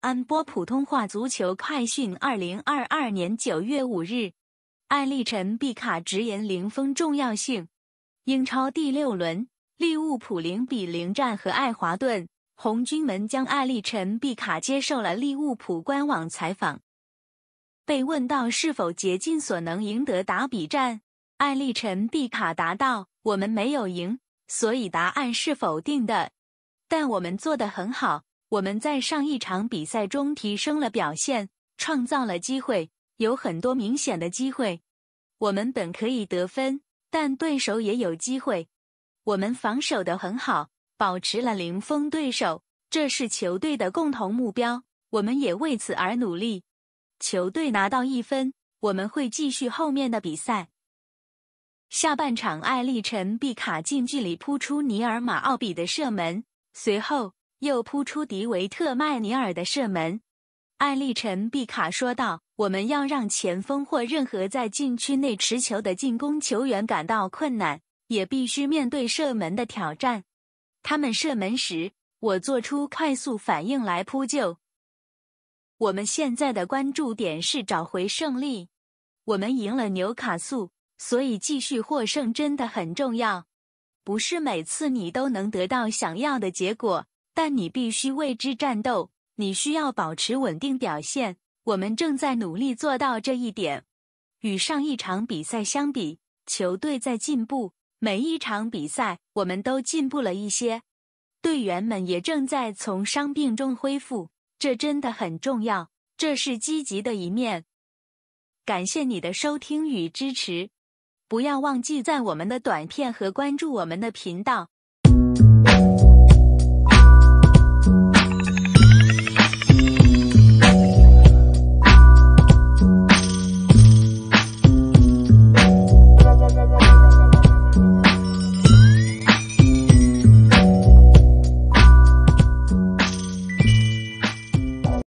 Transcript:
安播普通话足球快讯：二零二二年九月五日，艾利臣·毕卡直言零封重要性。英超第六轮，利物浦零比零战和爱华顿，红军门将艾利臣·毕卡接受了利物浦官网采访。被问到是否竭尽所能赢得打比战，艾利臣·毕卡答道：“我们没有赢，所以答案是否定的。但我们做的很好。”我们在上一场比赛中提升了表现，创造了机会，有很多明显的机会。我们本可以得分，但对手也有机会。我们防守的很好，保持了零封对手，这是球队的共同目标。我们也为此而努力。球队拿到一分，我们会继续后面的比赛。下半场，艾利臣毕卡近距离扑出尼尔马奥比的射门，随后。又扑出迪维特·麦尼尔的射门，艾利臣·毕卡说道：“我们要让前锋或任何在禁区内持球的进攻球员感到困难，也必须面对射门的挑战。他们射门时，我做出快速反应来扑救。我们现在的关注点是找回胜利。我们赢了纽卡素，所以继续获胜真的很重要。不是每次你都能得到想要的结果。”但你必须为之战斗，你需要保持稳定表现。我们正在努力做到这一点。与上一场比赛相比，球队在进步。每一场比赛，我们都进步了一些。队员们也正在从伤病中恢复，这真的很重要。这是积极的一面。感谢你的收听与支持。不要忘记在我们的短片和关注我们的频道。